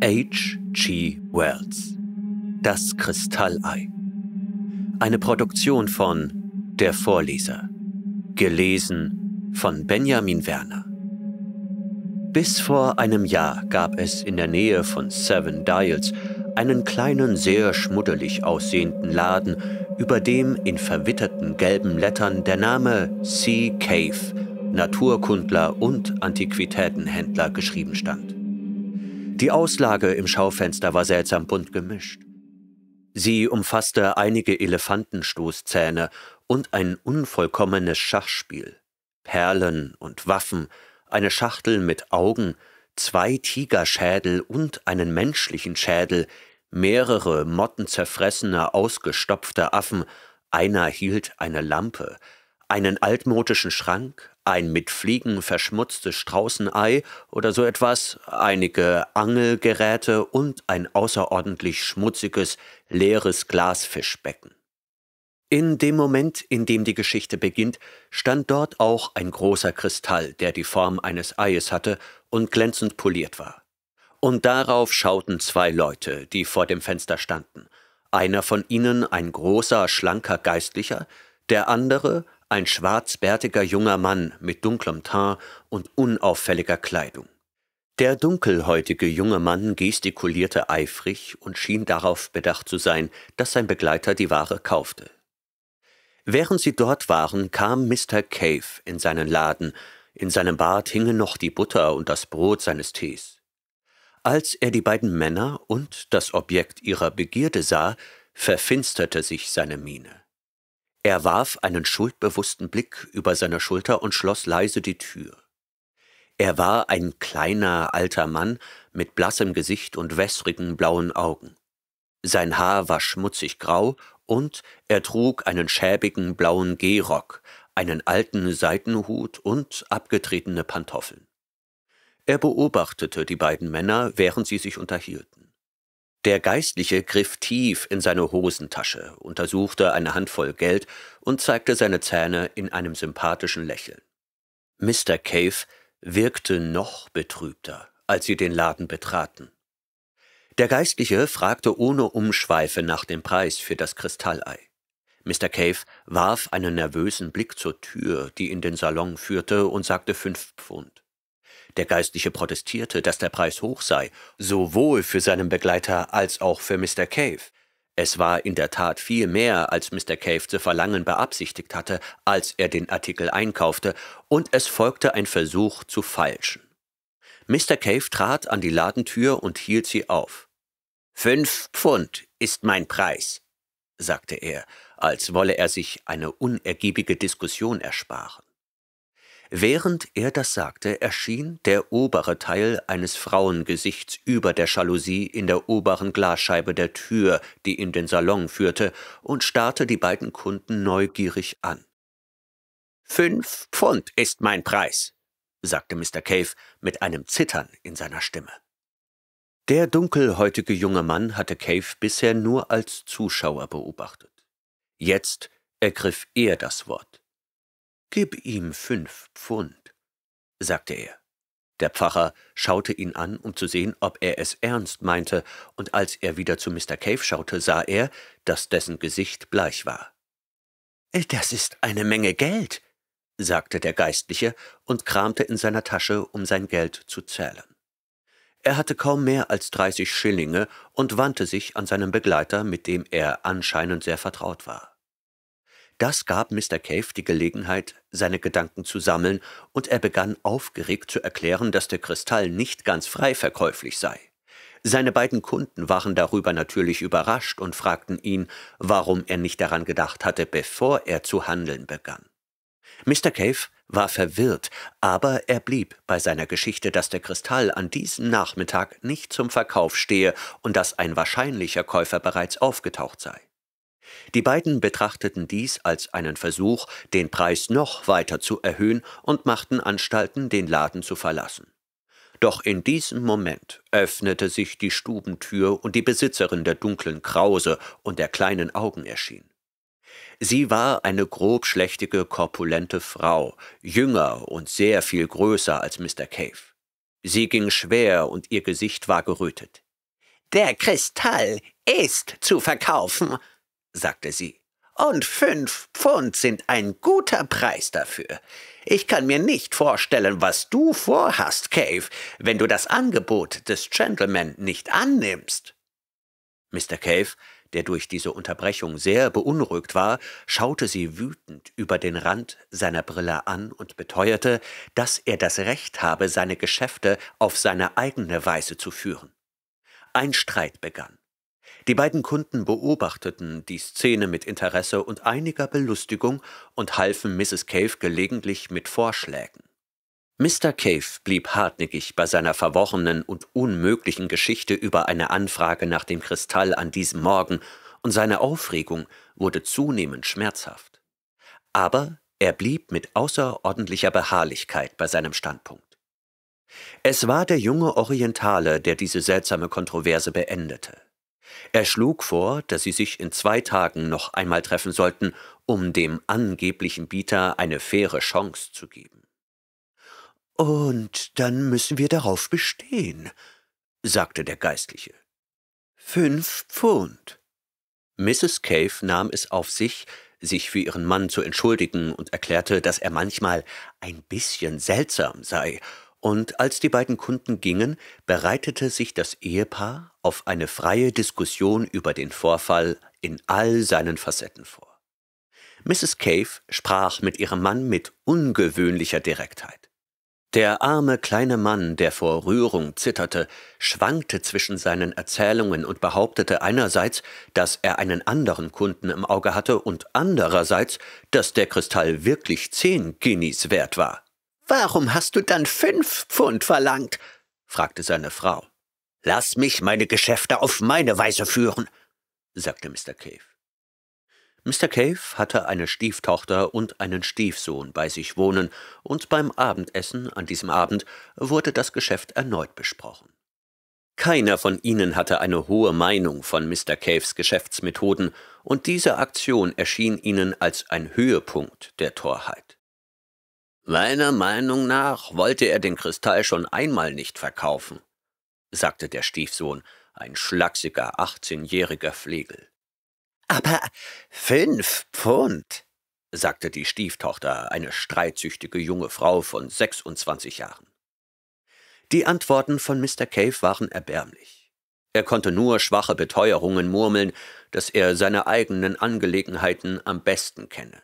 H. G. Wells Das Kristallei Eine Produktion von Der Vorleser Gelesen von Benjamin Werner Bis vor einem Jahr gab es in der Nähe von Seven Dials einen kleinen, sehr schmuddelig aussehenden Laden, über dem in verwitterten gelben Lettern der Name Sea Cave Naturkundler und Antiquitätenhändler geschrieben stand. Die Auslage im Schaufenster war seltsam bunt gemischt. Sie umfasste einige Elefantenstoßzähne und ein unvollkommenes Schachspiel, Perlen und Waffen, eine Schachtel mit Augen, zwei Tigerschädel und einen menschlichen Schädel, mehrere mottenzerfressene, ausgestopfte Affen, einer hielt eine Lampe, einen altmodischen Schrank, ein mit Fliegen verschmutztes Straußenei oder so etwas, einige Angelgeräte und ein außerordentlich schmutziges, leeres Glasfischbecken. In dem Moment, in dem die Geschichte beginnt, stand dort auch ein großer Kristall, der die Form eines Eies hatte und glänzend poliert war. Und darauf schauten zwei Leute, die vor dem Fenster standen. Einer von ihnen ein großer, schlanker Geistlicher, der andere ein schwarzbärtiger junger Mann mit dunklem Teint und unauffälliger Kleidung. Der dunkelhäutige junge Mann gestikulierte eifrig und schien darauf bedacht zu sein, dass sein Begleiter die Ware kaufte. Während sie dort waren, kam Mr. Cave in seinen Laden, in seinem Bart hingen noch die Butter und das Brot seines Tees. Als er die beiden Männer und das Objekt ihrer Begierde sah, verfinsterte sich seine Miene. Er warf einen schuldbewussten Blick über seine Schulter und schloss leise die Tür. Er war ein kleiner, alter Mann mit blassem Gesicht und wässrigen blauen Augen. Sein Haar war schmutzig grau und er trug einen schäbigen blauen Gehrock, einen alten Seitenhut und abgetretene Pantoffeln. Er beobachtete die beiden Männer, während sie sich unterhielten. Der Geistliche griff tief in seine Hosentasche, untersuchte eine Handvoll Geld und zeigte seine Zähne in einem sympathischen Lächeln. Mr. Cave wirkte noch betrübter, als sie den Laden betraten. Der Geistliche fragte ohne Umschweife nach dem Preis für das Kristallei. Mr. Cave warf einen nervösen Blick zur Tür, die in den Salon führte, und sagte fünf Pfund. Der Geistliche protestierte, dass der Preis hoch sei, sowohl für seinen Begleiter als auch für Mr. Cave. Es war in der Tat viel mehr, als Mr. Cave zu verlangen beabsichtigt hatte, als er den Artikel einkaufte, und es folgte ein Versuch zu falschen. Mr. Cave trat an die Ladentür und hielt sie auf. Fünf Pfund ist mein Preis, sagte er, als wolle er sich eine unergiebige Diskussion ersparen. Während er das sagte, erschien der obere Teil eines Frauengesichts über der Jalousie in der oberen Glasscheibe der Tür, die in den Salon führte, und starrte die beiden Kunden neugierig an. Fünf Pfund ist mein Preis, sagte Mr. Cave mit einem Zittern in seiner Stimme. Der dunkelhäutige junge Mann hatte Cave bisher nur als Zuschauer beobachtet. Jetzt ergriff er das Wort. Gib ihm fünf Pfund, sagte er. Der Pfarrer schaute ihn an, um zu sehen, ob er es ernst meinte, und als er wieder zu Mr. Cave schaute, sah er, dass dessen Gesicht bleich war. Äh, das ist eine Menge Geld, sagte der Geistliche und kramte in seiner Tasche, um sein Geld zu zählen. Er hatte kaum mehr als dreißig Schillinge und wandte sich an seinen Begleiter, mit dem er anscheinend sehr vertraut war. Das gab Mr. Cave die Gelegenheit, seine Gedanken zu sammeln, und er begann aufgeregt zu erklären, dass der Kristall nicht ganz frei verkäuflich sei. Seine beiden Kunden waren darüber natürlich überrascht und fragten ihn, warum er nicht daran gedacht hatte, bevor er zu handeln begann. Mr. Cave war verwirrt, aber er blieb bei seiner Geschichte, dass der Kristall an diesem Nachmittag nicht zum Verkauf stehe und dass ein wahrscheinlicher Käufer bereits aufgetaucht sei. Die beiden betrachteten dies als einen Versuch, den Preis noch weiter zu erhöhen und machten Anstalten, den Laden zu verlassen. Doch in diesem Moment öffnete sich die Stubentür und die Besitzerin der dunklen Krause und der kleinen Augen erschien. Sie war eine grobschlächtige, korpulente Frau, jünger und sehr viel größer als Mr. Cave. Sie ging schwer und ihr Gesicht war gerötet. Der Kristall ist zu verkaufen, sagte sie. Und fünf Pfund sind ein guter Preis dafür. Ich kann mir nicht vorstellen, was du vorhast, Cave, wenn du das Angebot des Gentleman nicht annimmst. Mr. Cave, der durch diese Unterbrechung sehr beunruhigt war, schaute sie wütend über den Rand seiner Brille an und beteuerte, dass er das Recht habe, seine Geschäfte auf seine eigene Weise zu führen. Ein Streit begann. Die beiden Kunden beobachteten die Szene mit Interesse und einiger Belustigung und halfen Mrs. Cave gelegentlich mit Vorschlägen. Mr. Cave blieb hartnäckig bei seiner verworrenen und unmöglichen Geschichte über eine Anfrage nach dem Kristall an diesem Morgen, und seine Aufregung wurde zunehmend schmerzhaft. Aber er blieb mit außerordentlicher Beharrlichkeit bei seinem Standpunkt. Es war der junge Orientale, der diese seltsame Kontroverse beendete. Er schlug vor, dass sie sich in zwei Tagen noch einmal treffen sollten, um dem angeblichen Bieter eine faire Chance zu geben. Und dann müssen wir darauf bestehen, sagte der Geistliche. Fünf Pfund. Mrs. Cave nahm es auf sich, sich für ihren Mann zu entschuldigen und erklärte, dass er manchmal ein bisschen seltsam sei und als die beiden Kunden gingen, bereitete sich das Ehepaar auf eine freie Diskussion über den Vorfall in all seinen Facetten vor. Mrs. Cave sprach mit ihrem Mann mit ungewöhnlicher Direktheit. Der arme kleine Mann, der vor Rührung zitterte, schwankte zwischen seinen Erzählungen und behauptete einerseits, dass er einen anderen Kunden im Auge hatte und andererseits, dass der Kristall wirklich zehn Guineas wert war. Warum hast du dann fünf Pfund verlangt? fragte seine Frau. Lass mich meine Geschäfte auf meine Weise führen, sagte Mr. Cave. Mr. Cave hatte eine Stieftochter und einen Stiefsohn bei sich wohnen, und beim Abendessen an diesem Abend wurde das Geschäft erneut besprochen. Keiner von ihnen hatte eine hohe Meinung von Mr. Caves Geschäftsmethoden, und diese Aktion erschien ihnen als ein Höhepunkt der Torheit. Meiner Meinung nach wollte er den Kristall schon einmal nicht verkaufen, sagte der Stiefsohn, ein schlachsiger achtzehnjähriger Flegel. Aber fünf Pfund, sagte die Stieftochter, eine streitsüchtige junge Frau von 26 Jahren. Die Antworten von Mr. Cave waren erbärmlich. Er konnte nur schwache Beteuerungen murmeln, dass er seine eigenen Angelegenheiten am besten kenne.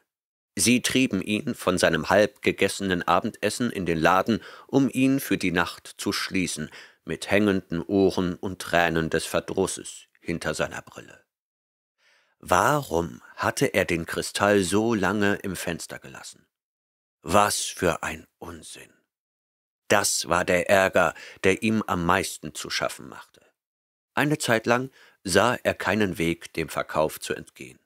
Sie trieben ihn von seinem halb gegessenen Abendessen in den Laden, um ihn für die Nacht zu schließen, mit hängenden Ohren und Tränen des Verdrusses hinter seiner Brille. Warum hatte er den Kristall so lange im Fenster gelassen? Was für ein Unsinn. Das war der Ärger, der ihm am meisten zu schaffen machte. Eine Zeit lang sah er keinen Weg, dem Verkauf zu entgehen.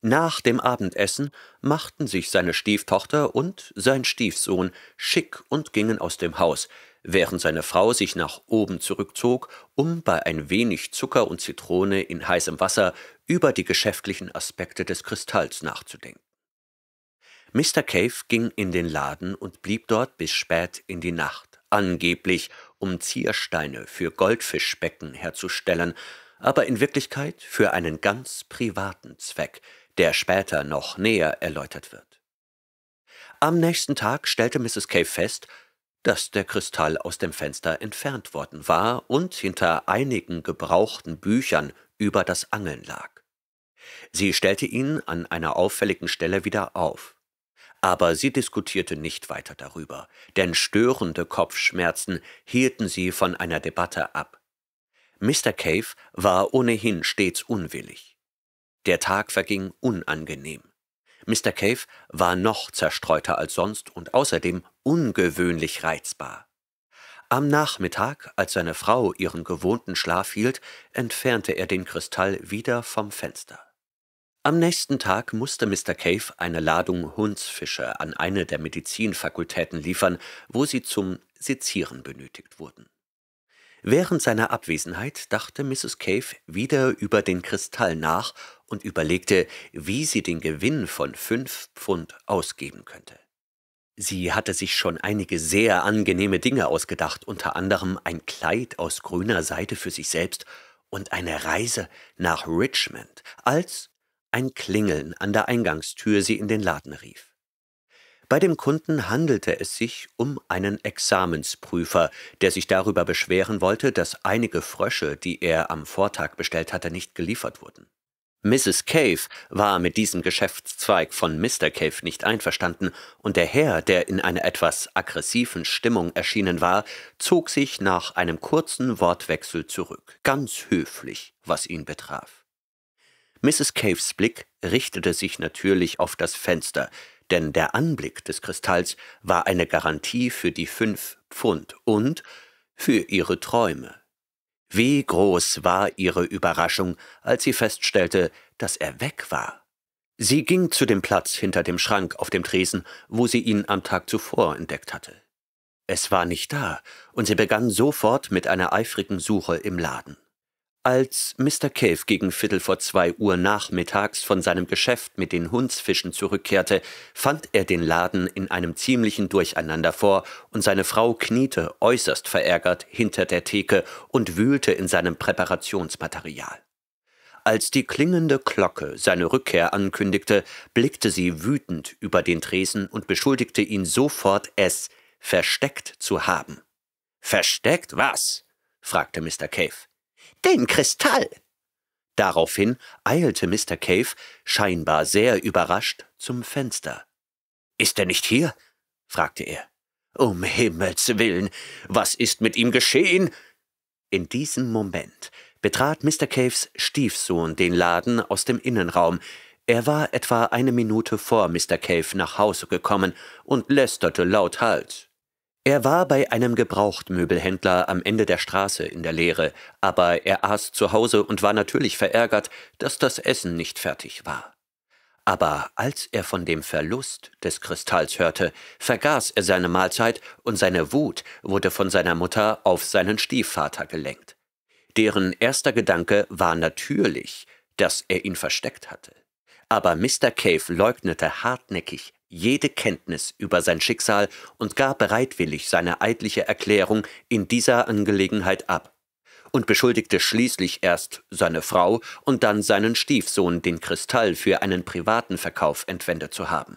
Nach dem Abendessen machten sich seine Stieftochter und sein Stiefsohn schick und gingen aus dem Haus, während seine Frau sich nach oben zurückzog, um bei ein wenig Zucker und Zitrone in heißem Wasser über die geschäftlichen Aspekte des Kristalls nachzudenken. Mr. Cave ging in den Laden und blieb dort bis spät in die Nacht, angeblich um Ziersteine für Goldfischbecken herzustellen, aber in Wirklichkeit für einen ganz privaten Zweck, der später noch näher erläutert wird. Am nächsten Tag stellte Mrs. Cave fest, dass der Kristall aus dem Fenster entfernt worden war und hinter einigen gebrauchten Büchern über das Angeln lag. Sie stellte ihn an einer auffälligen Stelle wieder auf. Aber sie diskutierte nicht weiter darüber, denn störende Kopfschmerzen hielten sie von einer Debatte ab. Mr. Cave war ohnehin stets unwillig. Der Tag verging unangenehm. Mr. Cave war noch zerstreuter als sonst und außerdem ungewöhnlich reizbar. Am Nachmittag, als seine Frau ihren gewohnten Schlaf hielt, entfernte er den Kristall wieder vom Fenster. Am nächsten Tag musste Mr. Cave eine Ladung Hundsfische an eine der Medizinfakultäten liefern, wo sie zum Sezieren benötigt wurden. Während seiner Abwesenheit dachte Mrs. Cave wieder über den Kristall nach und überlegte, wie sie den Gewinn von fünf Pfund ausgeben könnte. Sie hatte sich schon einige sehr angenehme Dinge ausgedacht, unter anderem ein Kleid aus grüner Seide für sich selbst und eine Reise nach Richmond, als ein Klingeln an der Eingangstür sie in den Laden rief. Bei dem Kunden handelte es sich um einen Examensprüfer, der sich darüber beschweren wollte, dass einige Frösche, die er am Vortag bestellt hatte, nicht geliefert wurden. Mrs. Cave war mit diesem Geschäftszweig von Mr. Cave nicht einverstanden, und der Herr, der in einer etwas aggressiven Stimmung erschienen war, zog sich nach einem kurzen Wortwechsel zurück, ganz höflich, was ihn betraf. Mrs. Caves Blick richtete sich natürlich auf das Fenster, denn der Anblick des Kristalls war eine Garantie für die fünf Pfund und für ihre Träume, wie groß war ihre Überraschung, als sie feststellte, dass er weg war. Sie ging zu dem Platz hinter dem Schrank auf dem Tresen, wo sie ihn am Tag zuvor entdeckt hatte. Es war nicht da, und sie begann sofort mit einer eifrigen Suche im Laden. Als Mr. Cave gegen Viertel vor zwei Uhr nachmittags von seinem Geschäft mit den Hundsfischen zurückkehrte, fand er den Laden in einem ziemlichen Durcheinander vor und seine Frau kniete äußerst verärgert hinter der Theke und wühlte in seinem Präparationsmaterial. Als die klingende Glocke seine Rückkehr ankündigte, blickte sie wütend über den Tresen und beschuldigte ihn sofort, es versteckt zu haben. Versteckt was? fragte Mr. Cave. Den Kristall! Daraufhin eilte Mr. Cave, scheinbar sehr überrascht, zum Fenster. Ist er nicht hier? fragte er. Um Himmels willen, was ist mit ihm geschehen? In diesem Moment betrat Mr. Caves Stiefsohn den Laden aus dem Innenraum. Er war etwa eine Minute vor Mr. Cave nach Hause gekommen und lästerte laut Halt. Er war bei einem Gebrauchtmöbelhändler am Ende der Straße in der Lehre, aber er aß zu Hause und war natürlich verärgert, dass das Essen nicht fertig war. Aber als er von dem Verlust des Kristalls hörte, vergaß er seine Mahlzeit und seine Wut wurde von seiner Mutter auf seinen Stiefvater gelenkt. Deren erster Gedanke war natürlich, dass er ihn versteckt hatte. Aber Mr. Cave leugnete hartnäckig jede Kenntnis über sein Schicksal und gab bereitwillig seine eidliche Erklärung in dieser Angelegenheit ab und beschuldigte schließlich erst seine Frau und dann seinen Stiefsohn, den Kristall für einen privaten Verkauf entwendet zu haben.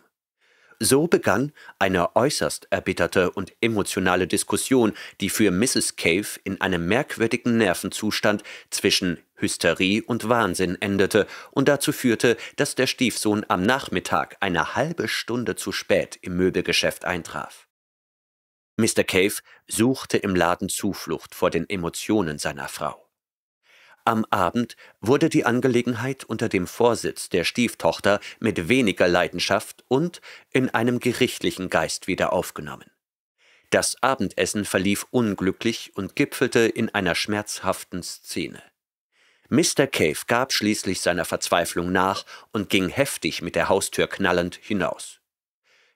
So begann eine äußerst erbitterte und emotionale Diskussion, die für Mrs. Cave in einem merkwürdigen Nervenzustand zwischen Hysterie und Wahnsinn endete und dazu führte, dass der Stiefsohn am Nachmittag eine halbe Stunde zu spät im Möbelgeschäft eintraf. Mr. Cave suchte im Laden Zuflucht vor den Emotionen seiner Frau. Am Abend wurde die Angelegenheit unter dem Vorsitz der Stieftochter mit weniger Leidenschaft und in einem gerichtlichen Geist wieder aufgenommen. Das Abendessen verlief unglücklich und gipfelte in einer schmerzhaften Szene. Mr. Cave gab schließlich seiner Verzweiflung nach und ging heftig mit der Haustür knallend hinaus.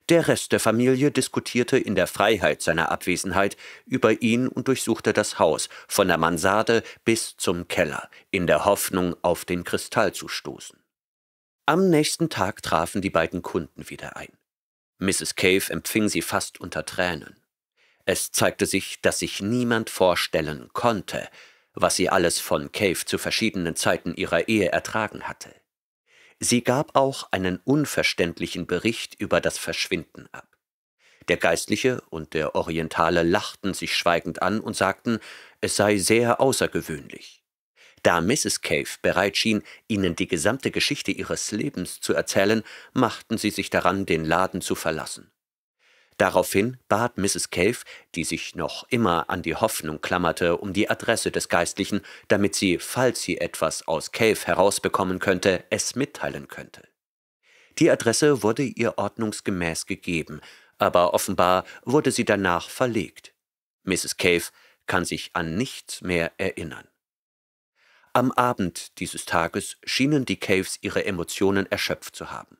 Der Rest der Familie diskutierte in der Freiheit seiner Abwesenheit über ihn und durchsuchte das Haus, von der Mansarde bis zum Keller, in der Hoffnung, auf den Kristall zu stoßen. Am nächsten Tag trafen die beiden Kunden wieder ein. Mrs. Cave empfing sie fast unter Tränen. Es zeigte sich, dass sich niemand vorstellen konnte, was sie alles von Cave zu verschiedenen Zeiten ihrer Ehe ertragen hatte. Sie gab auch einen unverständlichen Bericht über das Verschwinden ab. Der Geistliche und der Orientale lachten sich schweigend an und sagten, es sei sehr außergewöhnlich. Da Mrs. Cave bereit schien, ihnen die gesamte Geschichte ihres Lebens zu erzählen, machten sie sich daran, den Laden zu verlassen. Daraufhin bat Mrs. Cave, die sich noch immer an die Hoffnung klammerte, um die Adresse des Geistlichen, damit sie, falls sie etwas aus Cave herausbekommen könnte, es mitteilen könnte. Die Adresse wurde ihr ordnungsgemäß gegeben, aber offenbar wurde sie danach verlegt. Mrs. Cave kann sich an nichts mehr erinnern. Am Abend dieses Tages schienen die Caves ihre Emotionen erschöpft zu haben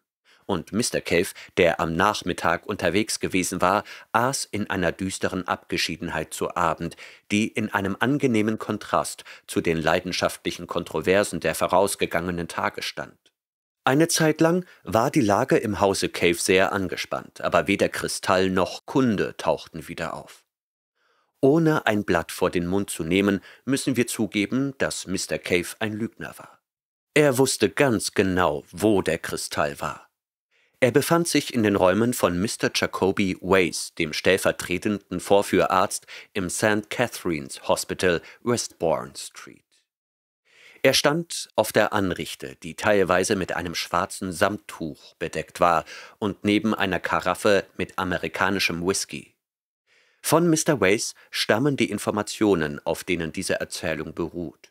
und Mr. Cave, der am Nachmittag unterwegs gewesen war, aß in einer düsteren Abgeschiedenheit zu Abend, die in einem angenehmen Kontrast zu den leidenschaftlichen Kontroversen der vorausgegangenen Tage stand. Eine Zeit lang war die Lage im Hause Cave sehr angespannt, aber weder Kristall noch Kunde tauchten wieder auf. Ohne ein Blatt vor den Mund zu nehmen, müssen wir zugeben, dass Mr. Cave ein Lügner war. Er wusste ganz genau, wo der Kristall war. Er befand sich in den Räumen von Mr. Jacoby Ways, dem stellvertretenden Vorführarzt im St. Catherine's Hospital, Westbourne Street. Er stand auf der Anrichte, die teilweise mit einem schwarzen Samttuch bedeckt war, und neben einer Karaffe mit amerikanischem Whisky. Von Mr. Ways stammen die Informationen, auf denen diese Erzählung beruht.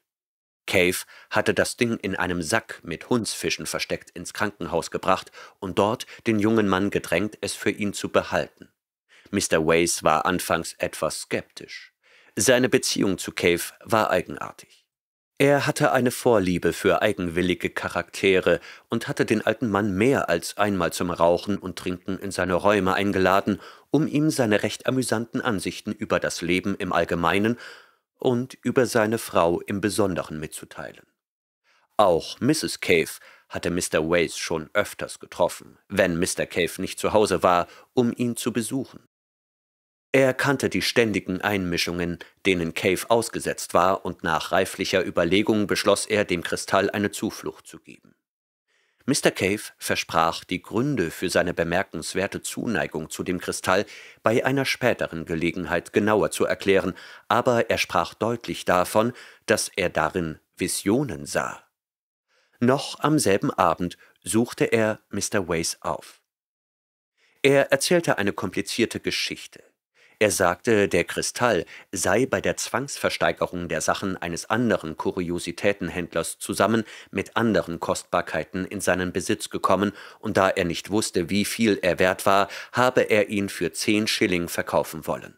Cave hatte das Ding in einem Sack mit Hundsfischen versteckt ins Krankenhaus gebracht und dort den jungen Mann gedrängt, es für ihn zu behalten. Mr. Wace war anfangs etwas skeptisch. Seine Beziehung zu Cave war eigenartig. Er hatte eine Vorliebe für eigenwillige Charaktere und hatte den alten Mann mehr als einmal zum Rauchen und Trinken in seine Räume eingeladen, um ihm seine recht amüsanten Ansichten über das Leben im Allgemeinen und über seine Frau im Besonderen mitzuteilen. Auch Mrs. Cave hatte Mr. Wace schon öfters getroffen, wenn Mr. Cave nicht zu Hause war, um ihn zu besuchen. Er kannte die ständigen Einmischungen, denen Cave ausgesetzt war, und nach reiflicher Überlegung beschloss er, dem Kristall eine Zuflucht zu geben. Mr. Cave versprach, die Gründe für seine bemerkenswerte Zuneigung zu dem Kristall bei einer späteren Gelegenheit genauer zu erklären, aber er sprach deutlich davon, dass er darin Visionen sah. Noch am selben Abend suchte er Mr. Wace auf. Er erzählte eine komplizierte Geschichte. Er sagte, der Kristall sei bei der Zwangsversteigerung der Sachen eines anderen Kuriositätenhändlers zusammen mit anderen Kostbarkeiten in seinen Besitz gekommen, und da er nicht wusste, wie viel er wert war, habe er ihn für zehn Schilling verkaufen wollen.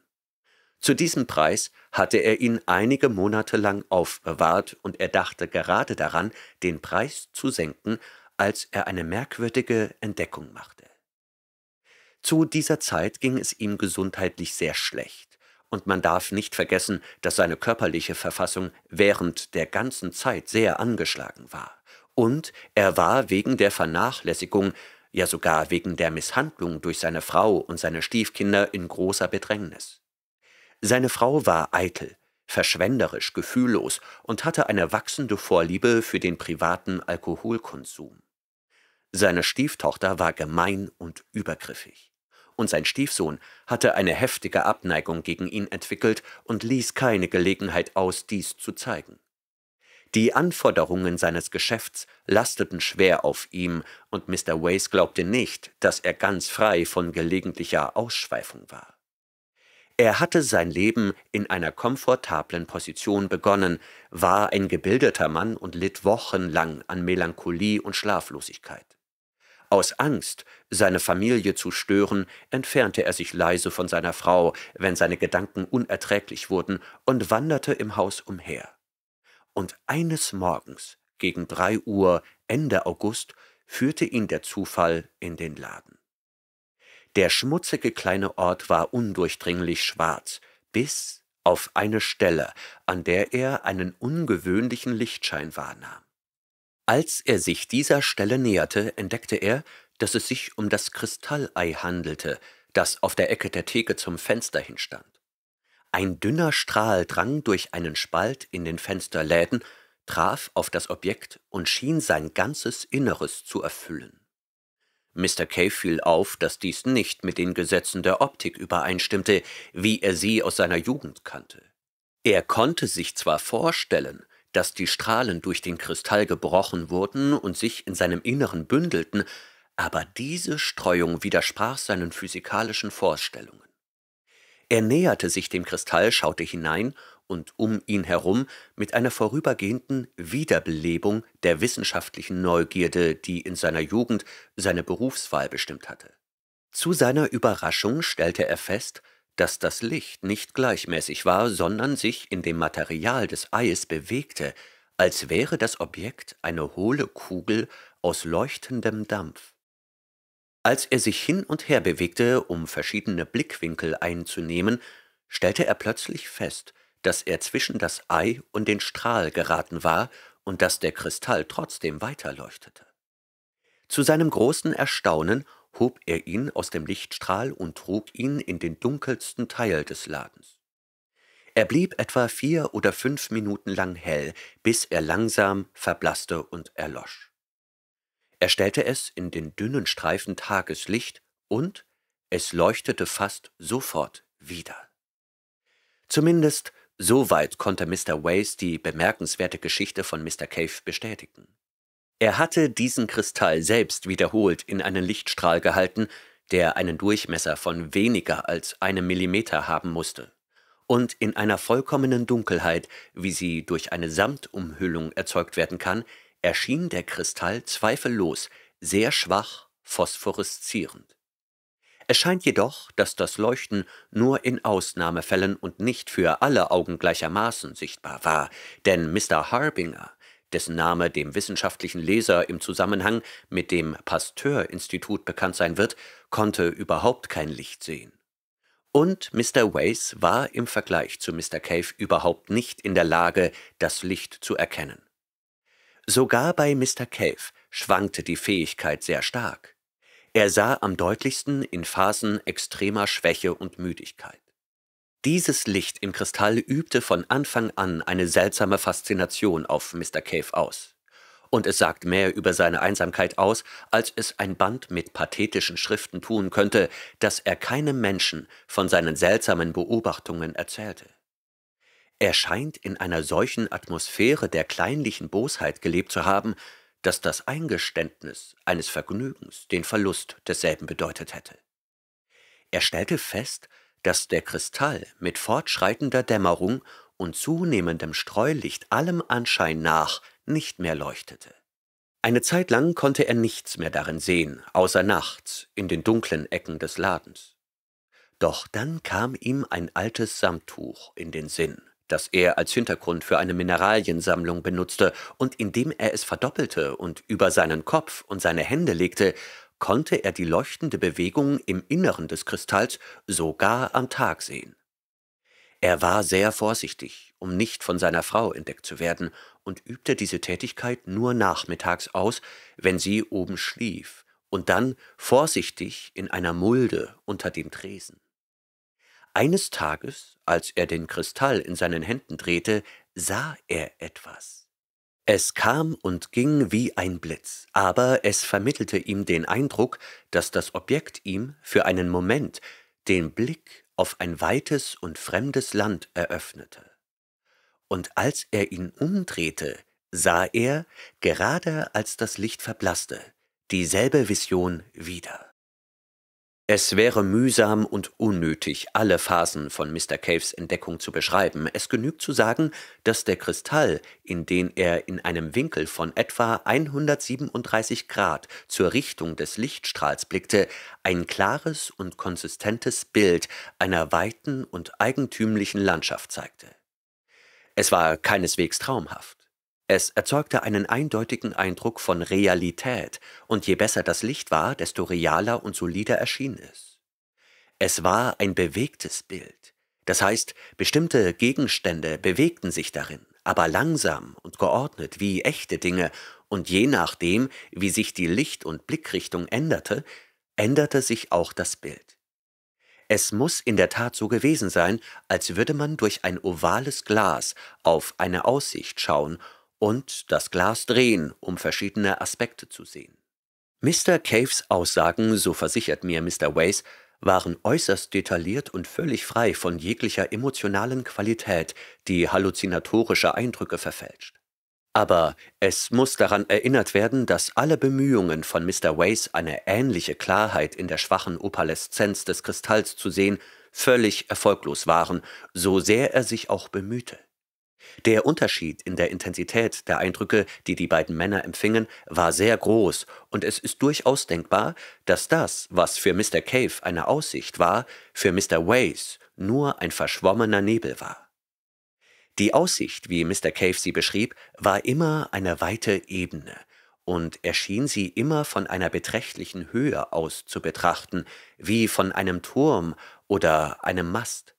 Zu diesem Preis hatte er ihn einige Monate lang aufbewahrt, und er dachte gerade daran, den Preis zu senken, als er eine merkwürdige Entdeckung machte. Zu dieser Zeit ging es ihm gesundheitlich sehr schlecht. Und man darf nicht vergessen, dass seine körperliche Verfassung während der ganzen Zeit sehr angeschlagen war. Und er war wegen der Vernachlässigung, ja sogar wegen der Misshandlung durch seine Frau und seine Stiefkinder in großer Bedrängnis. Seine Frau war eitel, verschwenderisch, gefühllos und hatte eine wachsende Vorliebe für den privaten Alkoholkonsum. Seine Stieftochter war gemein und übergriffig und sein Stiefsohn hatte eine heftige Abneigung gegen ihn entwickelt und ließ keine Gelegenheit aus, dies zu zeigen. Die Anforderungen seines Geschäfts lasteten schwer auf ihm, und Mr. Wace glaubte nicht, dass er ganz frei von gelegentlicher Ausschweifung war. Er hatte sein Leben in einer komfortablen Position begonnen, war ein gebildeter Mann und litt wochenlang an Melancholie und Schlaflosigkeit. Aus Angst, seine Familie zu stören, entfernte er sich leise von seiner Frau, wenn seine Gedanken unerträglich wurden, und wanderte im Haus umher. Und eines Morgens, gegen drei Uhr, Ende August, führte ihn der Zufall in den Laden. Der schmutzige kleine Ort war undurchdringlich schwarz, bis auf eine Stelle, an der er einen ungewöhnlichen Lichtschein wahrnahm. Als er sich dieser Stelle näherte, entdeckte er, dass es sich um das Kristallei handelte, das auf der Ecke der Theke zum Fenster hinstand. Ein dünner Strahl drang durch einen Spalt in den Fensterläden, traf auf das Objekt und schien sein ganzes Inneres zu erfüllen. Mr. Kay fiel auf, dass dies nicht mit den Gesetzen der Optik übereinstimmte, wie er sie aus seiner Jugend kannte. Er konnte sich zwar vorstellen, dass die Strahlen durch den Kristall gebrochen wurden und sich in seinem Inneren bündelten, aber diese Streuung widersprach seinen physikalischen Vorstellungen. Er näherte sich dem Kristall, schaute hinein und um ihn herum mit einer vorübergehenden Wiederbelebung der wissenschaftlichen Neugierde, die in seiner Jugend seine Berufswahl bestimmt hatte. Zu seiner Überraschung stellte er fest, dass das Licht nicht gleichmäßig war, sondern sich in dem Material des Eies bewegte, als wäre das Objekt eine hohle Kugel aus leuchtendem Dampf. Als er sich hin und her bewegte, um verschiedene Blickwinkel einzunehmen, stellte er plötzlich fest, dass er zwischen das Ei und den Strahl geraten war und dass der Kristall trotzdem weiterleuchtete. Zu seinem großen Erstaunen hob er ihn aus dem Lichtstrahl und trug ihn in den dunkelsten Teil des Ladens. Er blieb etwa vier oder fünf Minuten lang hell, bis er langsam verblasste und erlosch. Er stellte es in den dünnen Streifen Tageslicht und es leuchtete fast sofort wieder. Zumindest so weit konnte Mr. Wace die bemerkenswerte Geschichte von Mr. Cave bestätigen. Er hatte diesen Kristall selbst wiederholt in einen Lichtstrahl gehalten, der einen Durchmesser von weniger als einem Millimeter haben musste, und in einer vollkommenen Dunkelheit, wie sie durch eine Samtumhüllung erzeugt werden kann, erschien der Kristall zweifellos sehr schwach phosphoreszierend. Es scheint jedoch, dass das Leuchten nur in Ausnahmefällen und nicht für alle Augen gleichermaßen sichtbar war, denn Mr. Harbinger dessen Name dem wissenschaftlichen Leser im Zusammenhang mit dem Pasteur-Institut bekannt sein wird, konnte überhaupt kein Licht sehen. Und Mr. Wace war im Vergleich zu Mr. Cave überhaupt nicht in der Lage, das Licht zu erkennen. Sogar bei Mr. Cave schwankte die Fähigkeit sehr stark. Er sah am deutlichsten in Phasen extremer Schwäche und Müdigkeit. Dieses Licht im Kristall übte von Anfang an eine seltsame Faszination auf Mr. Cave aus. Und es sagt mehr über seine Einsamkeit aus, als es ein Band mit pathetischen Schriften tun könnte, dass er keinem Menschen von seinen seltsamen Beobachtungen erzählte. Er scheint in einer solchen Atmosphäre der kleinlichen Bosheit gelebt zu haben, dass das Eingeständnis eines Vergnügens den Verlust desselben bedeutet hätte. Er stellte fest, dass der Kristall mit fortschreitender Dämmerung und zunehmendem Streulicht allem Anschein nach nicht mehr leuchtete. Eine Zeit lang konnte er nichts mehr darin sehen, außer nachts in den dunklen Ecken des Ladens. Doch dann kam ihm ein altes Samttuch in den Sinn, das er als Hintergrund für eine Mineraliensammlung benutzte, und indem er es verdoppelte und über seinen Kopf und seine Hände legte, konnte er die leuchtende Bewegung im Inneren des Kristalls sogar am Tag sehen. Er war sehr vorsichtig, um nicht von seiner Frau entdeckt zu werden, und übte diese Tätigkeit nur nachmittags aus, wenn sie oben schlief, und dann vorsichtig in einer Mulde unter dem Tresen. Eines Tages, als er den Kristall in seinen Händen drehte, sah er etwas. Es kam und ging wie ein Blitz, aber es vermittelte ihm den Eindruck, dass das Objekt ihm für einen Moment den Blick auf ein weites und fremdes Land eröffnete. Und als er ihn umdrehte, sah er, gerade als das Licht verblasste, dieselbe Vision wieder. Es wäre mühsam und unnötig, alle Phasen von Mr. Caves Entdeckung zu beschreiben. Es genügt zu sagen, dass der Kristall, in den er in einem Winkel von etwa 137 Grad zur Richtung des Lichtstrahls blickte, ein klares und konsistentes Bild einer weiten und eigentümlichen Landschaft zeigte. Es war keineswegs traumhaft. Es erzeugte einen eindeutigen Eindruck von Realität, und je besser das Licht war, desto realer und solider erschien es. Es war ein bewegtes Bild, das heißt, bestimmte Gegenstände bewegten sich darin, aber langsam und geordnet wie echte Dinge, und je nachdem, wie sich die Licht- und Blickrichtung änderte, änderte sich auch das Bild. Es muss in der Tat so gewesen sein, als würde man durch ein ovales Glas auf eine Aussicht schauen und das Glas drehen, um verschiedene Aspekte zu sehen. Mr. Caves Aussagen, so versichert mir Mr. Wace, waren äußerst detailliert und völlig frei von jeglicher emotionalen Qualität, die halluzinatorische Eindrücke verfälscht. Aber es muss daran erinnert werden, dass alle Bemühungen von Mr. Wace, eine ähnliche Klarheit in der schwachen Opaleszenz des Kristalls zu sehen, völlig erfolglos waren, so sehr er sich auch bemühte. Der Unterschied in der Intensität der Eindrücke, die die beiden Männer empfingen, war sehr groß, und es ist durchaus denkbar, dass das, was für Mr. Cave eine Aussicht war, für Mr. Ways nur ein verschwommener Nebel war. Die Aussicht, wie Mr. Cave sie beschrieb, war immer eine weite Ebene, und erschien sie immer von einer beträchtlichen Höhe aus zu betrachten, wie von einem Turm oder einem Mast.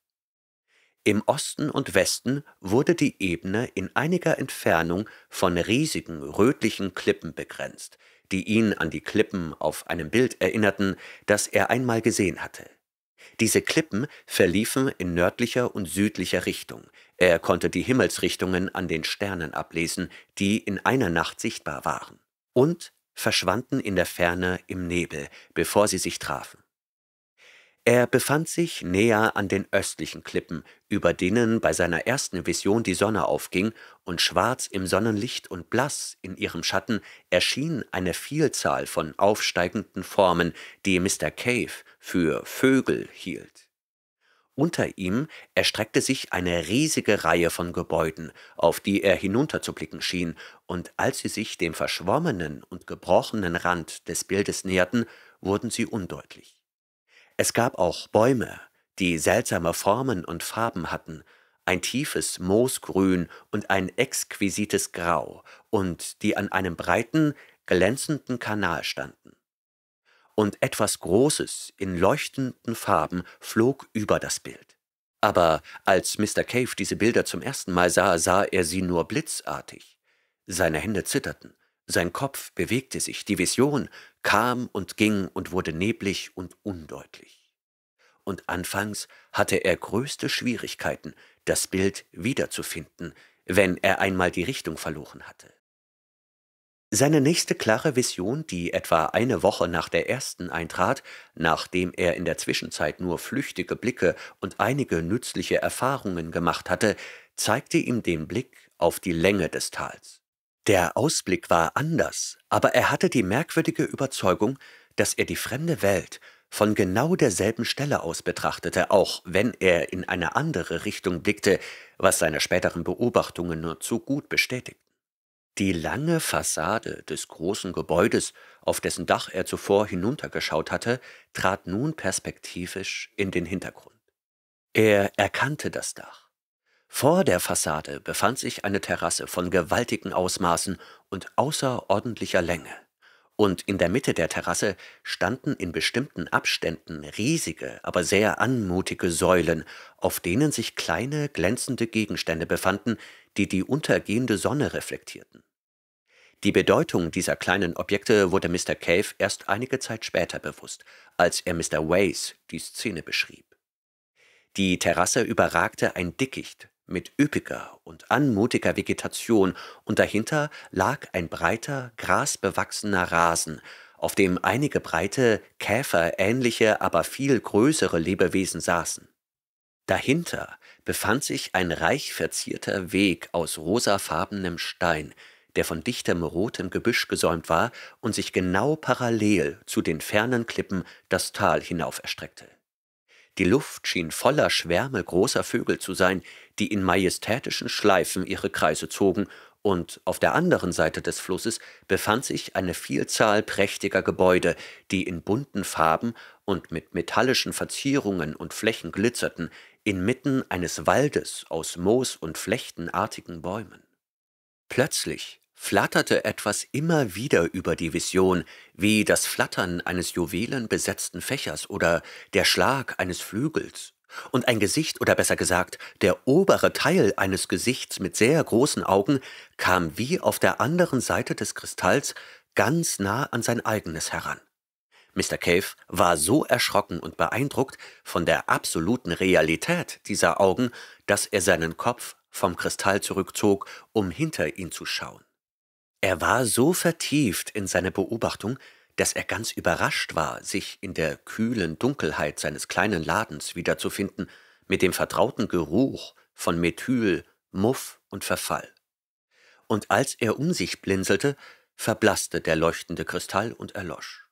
Im Osten und Westen wurde die Ebene in einiger Entfernung von riesigen rötlichen Klippen begrenzt, die ihn an die Klippen auf einem Bild erinnerten, das er einmal gesehen hatte. Diese Klippen verliefen in nördlicher und südlicher Richtung. Er konnte die Himmelsrichtungen an den Sternen ablesen, die in einer Nacht sichtbar waren, und verschwanden in der Ferne im Nebel, bevor sie sich trafen. Er befand sich näher an den östlichen Klippen, über denen bei seiner ersten Vision die Sonne aufging, und schwarz im Sonnenlicht und blass in ihrem Schatten erschien eine Vielzahl von aufsteigenden Formen, die Mr. Cave für Vögel hielt. Unter ihm erstreckte sich eine riesige Reihe von Gebäuden, auf die er hinunterzublicken schien, und als sie sich dem verschwommenen und gebrochenen Rand des Bildes näherten, wurden sie undeutlich. Es gab auch Bäume, die seltsame Formen und Farben hatten, ein tiefes Moosgrün und ein exquisites Grau, und die an einem breiten, glänzenden Kanal standen. Und etwas Großes in leuchtenden Farben flog über das Bild. Aber als Mr. Cave diese Bilder zum ersten Mal sah, sah er sie nur blitzartig. Seine Hände zitterten. Sein Kopf bewegte sich, die Vision kam und ging und wurde neblig und undeutlich. Und anfangs hatte er größte Schwierigkeiten, das Bild wiederzufinden, wenn er einmal die Richtung verloren hatte. Seine nächste klare Vision, die etwa eine Woche nach der ersten eintrat, nachdem er in der Zwischenzeit nur flüchtige Blicke und einige nützliche Erfahrungen gemacht hatte, zeigte ihm den Blick auf die Länge des Tals. Der Ausblick war anders, aber er hatte die merkwürdige Überzeugung, dass er die fremde Welt von genau derselben Stelle aus betrachtete, auch wenn er in eine andere Richtung blickte, was seine späteren Beobachtungen nur zu gut bestätigten. Die lange Fassade des großen Gebäudes, auf dessen Dach er zuvor hinuntergeschaut hatte, trat nun perspektivisch in den Hintergrund. Er erkannte das Dach. Vor der Fassade befand sich eine Terrasse von gewaltigen Ausmaßen und außerordentlicher Länge. Und in der Mitte der Terrasse standen in bestimmten Abständen riesige, aber sehr anmutige Säulen, auf denen sich kleine glänzende Gegenstände befanden, die die untergehende Sonne reflektierten. Die Bedeutung dieser kleinen Objekte wurde Mr. Cave erst einige Zeit später bewusst, als er Mr. Ways die Szene beschrieb. Die Terrasse überragte ein Dickicht, mit üppiger und anmutiger Vegetation, und dahinter lag ein breiter, grasbewachsener Rasen, auf dem einige breite, käferähnliche, aber viel größere Lebewesen saßen. Dahinter befand sich ein reich verzierter Weg aus rosafarbenem Stein, der von dichtem rotem Gebüsch gesäumt war und sich genau parallel zu den fernen Klippen das Tal hinauf erstreckte. Die Luft schien voller Schwärme großer Vögel zu sein, die in majestätischen Schleifen ihre Kreise zogen, und auf der anderen Seite des Flusses befand sich eine Vielzahl prächtiger Gebäude, die in bunten Farben und mit metallischen Verzierungen und Flächen glitzerten, inmitten eines Waldes aus Moos und flechtenartigen Bäumen. Plötzlich flatterte etwas immer wieder über die Vision, wie das Flattern eines juwelenbesetzten Fächers oder der Schlag eines Flügels. Und ein Gesicht, oder besser gesagt, der obere Teil eines Gesichts mit sehr großen Augen kam wie auf der anderen Seite des Kristalls ganz nah an sein eigenes heran. Mr. Cave war so erschrocken und beeindruckt von der absoluten Realität dieser Augen, dass er seinen Kopf vom Kristall zurückzog, um hinter ihn zu schauen. Er war so vertieft in seine Beobachtung, dass er ganz überrascht war, sich in der kühlen Dunkelheit seines kleinen Ladens wiederzufinden, mit dem vertrauten Geruch von Methyl, Muff und Verfall. Und als er um sich blinzelte, verblasste der leuchtende Kristall und erlosch.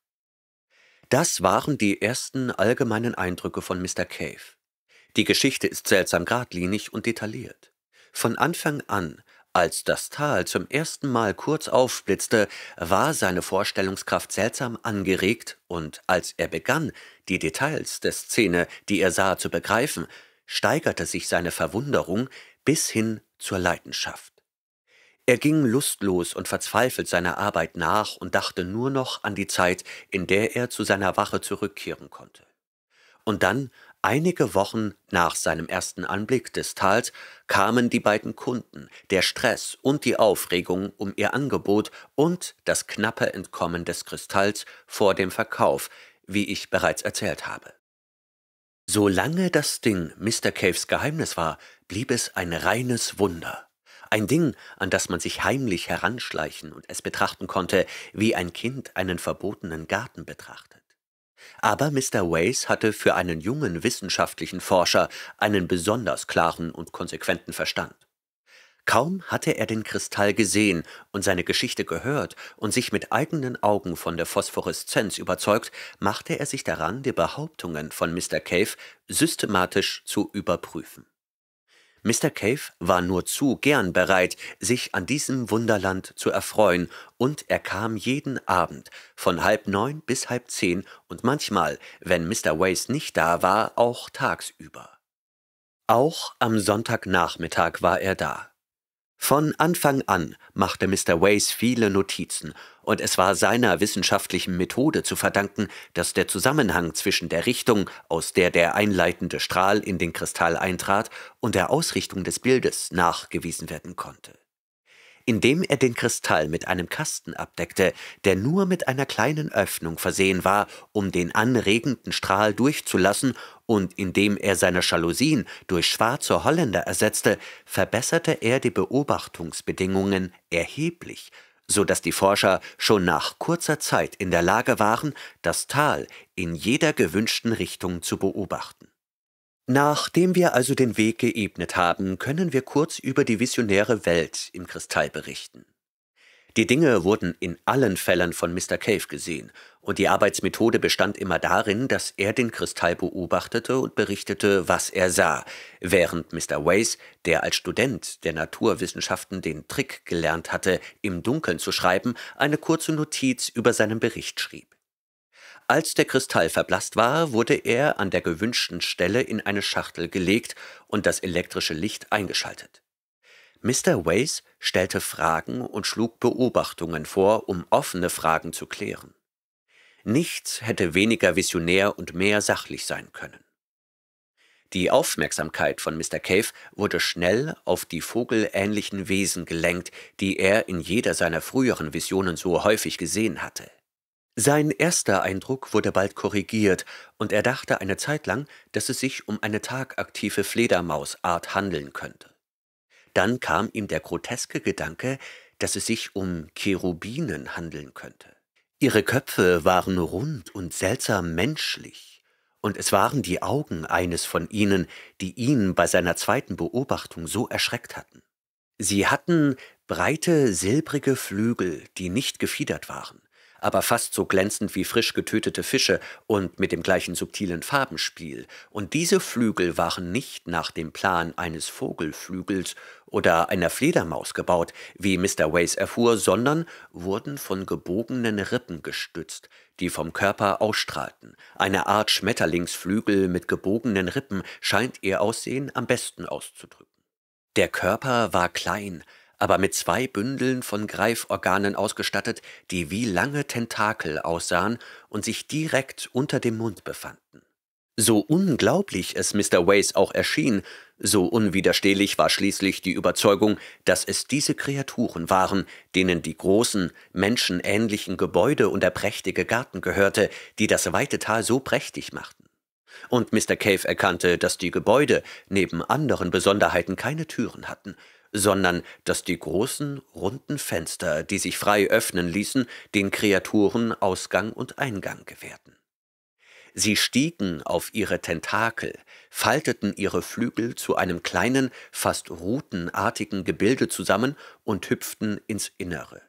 Das waren die ersten allgemeinen Eindrücke von Mr. Cave. Die Geschichte ist seltsam geradlinig und detailliert. Von Anfang an als das Tal zum ersten Mal kurz aufblitzte, war seine Vorstellungskraft seltsam angeregt, und als er begann, die Details der Szene, die er sah, zu begreifen, steigerte sich seine Verwunderung bis hin zur Leidenschaft. Er ging lustlos und verzweifelt seiner Arbeit nach und dachte nur noch an die Zeit, in der er zu seiner Wache zurückkehren konnte. Und dann Einige Wochen nach seinem ersten Anblick des Tals kamen die beiden Kunden, der Stress und die Aufregung um ihr Angebot und das knappe Entkommen des Kristalls vor dem Verkauf, wie ich bereits erzählt habe. Solange das Ding Mr. Caves Geheimnis war, blieb es ein reines Wunder. Ein Ding, an das man sich heimlich heranschleichen und es betrachten konnte, wie ein Kind einen verbotenen Garten betrachtet. Aber Mr. Wace hatte für einen jungen wissenschaftlichen Forscher einen besonders klaren und konsequenten Verstand. Kaum hatte er den Kristall gesehen und seine Geschichte gehört und sich mit eigenen Augen von der Phosphoreszenz überzeugt, machte er sich daran, die Behauptungen von Mr. Cave systematisch zu überprüfen. Mr. Cave war nur zu gern bereit, sich an diesem Wunderland zu erfreuen, und er kam jeden Abend von halb neun bis halb zehn und manchmal, wenn Mr. Wace nicht da war, auch tagsüber. Auch am Sonntagnachmittag war er da. Von Anfang an machte Mr. Wace viele Notizen, und es war seiner wissenschaftlichen Methode zu verdanken, dass der Zusammenhang zwischen der Richtung, aus der der einleitende Strahl in den Kristall eintrat, und der Ausrichtung des Bildes nachgewiesen werden konnte. Indem er den Kristall mit einem Kasten abdeckte, der nur mit einer kleinen Öffnung versehen war, um den anregenden Strahl durchzulassen und indem er seine Jalousien durch schwarze Holländer ersetzte, verbesserte er die Beobachtungsbedingungen erheblich, so dass die Forscher schon nach kurzer Zeit in der Lage waren, das Tal in jeder gewünschten Richtung zu beobachten. Nachdem wir also den Weg geebnet haben, können wir kurz über die visionäre Welt im Kristall berichten. Die Dinge wurden in allen Fällen von Mr. Cave gesehen, und die Arbeitsmethode bestand immer darin, dass er den Kristall beobachtete und berichtete, was er sah, während Mr. Wace, der als Student der Naturwissenschaften den Trick gelernt hatte, im Dunkeln zu schreiben, eine kurze Notiz über seinen Bericht schrieb. Als der Kristall verblasst war, wurde er an der gewünschten Stelle in eine Schachtel gelegt und das elektrische Licht eingeschaltet. Mr. Wace stellte Fragen und schlug Beobachtungen vor, um offene Fragen zu klären. Nichts hätte weniger visionär und mehr sachlich sein können. Die Aufmerksamkeit von Mr. Cave wurde schnell auf die vogelähnlichen Wesen gelenkt, die er in jeder seiner früheren Visionen so häufig gesehen hatte. Sein erster Eindruck wurde bald korrigiert, und er dachte eine Zeit lang, dass es sich um eine tagaktive Fledermausart handeln könnte. Dann kam ihm der groteske Gedanke, dass es sich um Cherubinen handeln könnte. Ihre Köpfe waren rund und seltsam menschlich, und es waren die Augen eines von ihnen, die ihn bei seiner zweiten Beobachtung so erschreckt hatten. Sie hatten breite silbrige Flügel, die nicht gefiedert waren aber fast so glänzend wie frisch getötete Fische und mit dem gleichen subtilen Farbenspiel, und diese Flügel waren nicht nach dem Plan eines Vogelflügels oder einer Fledermaus gebaut, wie Mr. Ways erfuhr, sondern wurden von gebogenen Rippen gestützt, die vom Körper ausstrahlten. Eine Art Schmetterlingsflügel mit gebogenen Rippen scheint ihr Aussehen am besten auszudrücken. Der Körper war klein, aber mit zwei Bündeln von Greiforganen ausgestattet, die wie lange Tentakel aussahen und sich direkt unter dem Mund befanden. So unglaublich es Mr. Ways auch erschien, so unwiderstehlich war schließlich die Überzeugung, dass es diese Kreaturen waren, denen die großen, menschenähnlichen Gebäude und der prächtige Garten gehörte, die das weite Tal so prächtig machten. Und Mr. Cave erkannte, dass die Gebäude neben anderen Besonderheiten keine Türen hatten, sondern dass die großen, runden Fenster, die sich frei öffnen ließen, den Kreaturen Ausgang und Eingang gewährten. Sie stiegen auf ihre Tentakel, falteten ihre Flügel zu einem kleinen, fast rutenartigen Gebilde zusammen und hüpften ins Innere.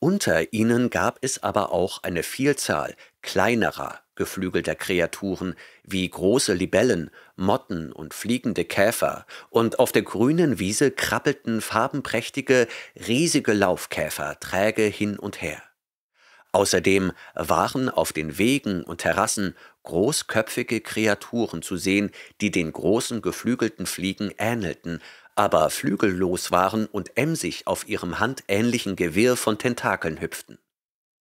Unter ihnen gab es aber auch eine Vielzahl kleinerer, geflügelter Kreaturen wie große Libellen, Motten und fliegende Käfer, und auf der grünen Wiese krabbelten farbenprächtige, riesige Laufkäfer träge hin und her. Außerdem waren auf den Wegen und Terrassen großköpfige Kreaturen zu sehen, die den großen geflügelten Fliegen ähnelten, aber flügellos waren und emsig auf ihrem handähnlichen Gewirr von Tentakeln hüpften.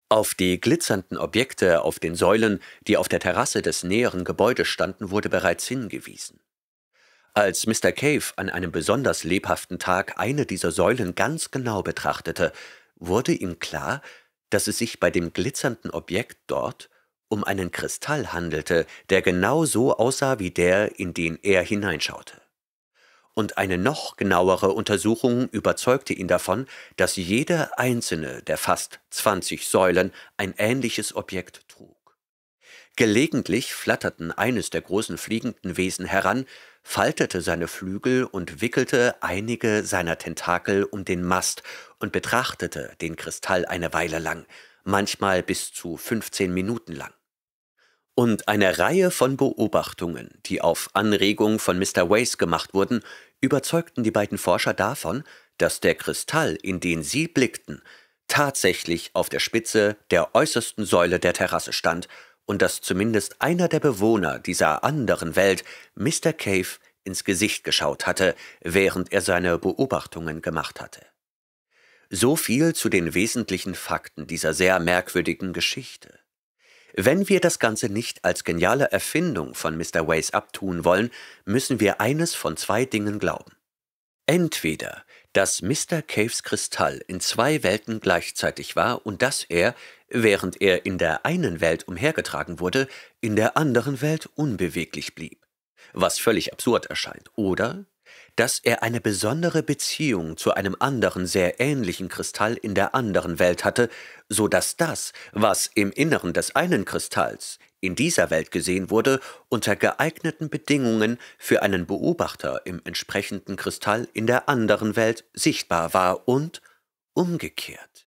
Auf die glitzernden Objekte auf den Säulen, die auf der Terrasse des näheren Gebäudes standen, wurde bereits hingewiesen. Als Mr. Cave an einem besonders lebhaften Tag eine dieser Säulen ganz genau betrachtete, wurde ihm klar, dass es sich bei dem glitzernden Objekt dort um einen Kristall handelte, der genau so aussah wie der, in den er hineinschaute und eine noch genauere Untersuchung überzeugte ihn davon, dass jede einzelne der fast 20 Säulen ein ähnliches Objekt trug. Gelegentlich flatterten eines der großen fliegenden Wesen heran, faltete seine Flügel und wickelte einige seiner Tentakel um den Mast und betrachtete den Kristall eine Weile lang, manchmal bis zu 15 Minuten lang und eine Reihe von Beobachtungen, die auf Anregung von Mr. Wace gemacht wurden, überzeugten die beiden Forscher davon, dass der Kristall, in den sie blickten, tatsächlich auf der Spitze der äußersten Säule der Terrasse stand und dass zumindest einer der Bewohner dieser anderen Welt Mr. Cave ins Gesicht geschaut hatte, während er seine Beobachtungen gemacht hatte. So viel zu den wesentlichen Fakten dieser sehr merkwürdigen Geschichte. Wenn wir das Ganze nicht als geniale Erfindung von Mr. Ways abtun wollen, müssen wir eines von zwei Dingen glauben. Entweder, dass Mr. Caves Kristall in zwei Welten gleichzeitig war und dass er, während er in der einen Welt umhergetragen wurde, in der anderen Welt unbeweglich blieb, was völlig absurd erscheint, oder dass er eine besondere Beziehung zu einem anderen sehr ähnlichen Kristall in der anderen Welt hatte, so dass das, was im Inneren des einen Kristalls in dieser Welt gesehen wurde, unter geeigneten Bedingungen für einen Beobachter im entsprechenden Kristall in der anderen Welt sichtbar war und umgekehrt.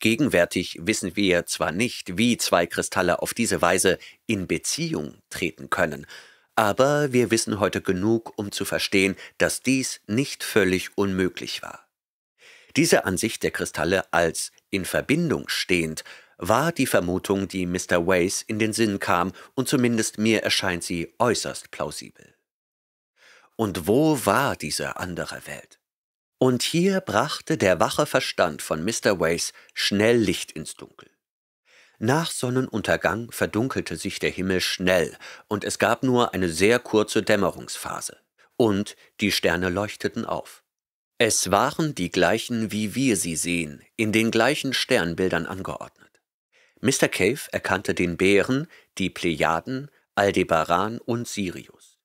Gegenwärtig wissen wir zwar nicht, wie zwei Kristalle auf diese Weise in Beziehung treten können, aber wir wissen heute genug, um zu verstehen, dass dies nicht völlig unmöglich war. Diese Ansicht der Kristalle als in Verbindung stehend war die Vermutung, die Mr. Wace in den Sinn kam, und zumindest mir erscheint sie äußerst plausibel. Und wo war diese andere Welt? Und hier brachte der wache Verstand von Mr. Wace schnell Licht ins Dunkel. Nach Sonnenuntergang verdunkelte sich der Himmel schnell, und es gab nur eine sehr kurze Dämmerungsphase. Und die Sterne leuchteten auf. Es waren die gleichen, wie wir sie sehen, in den gleichen Sternbildern angeordnet. Mr. Cave erkannte den Bären, die Plejaden, Aldebaran und Sirius.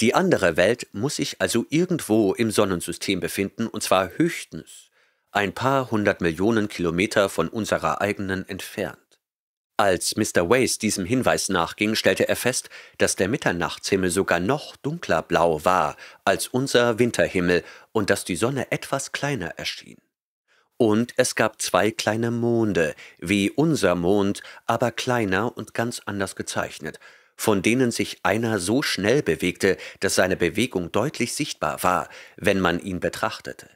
Die andere Welt muss sich also irgendwo im Sonnensystem befinden, und zwar höchstens ein paar hundert Millionen Kilometer von unserer eigenen entfernt. Als Mr. Wace diesem Hinweis nachging, stellte er fest, dass der Mitternachtshimmel sogar noch dunkler blau war als unser Winterhimmel und dass die Sonne etwas kleiner erschien. Und es gab zwei kleine Monde, wie unser Mond, aber kleiner und ganz anders gezeichnet, von denen sich einer so schnell bewegte, dass seine Bewegung deutlich sichtbar war, wenn man ihn betrachtete.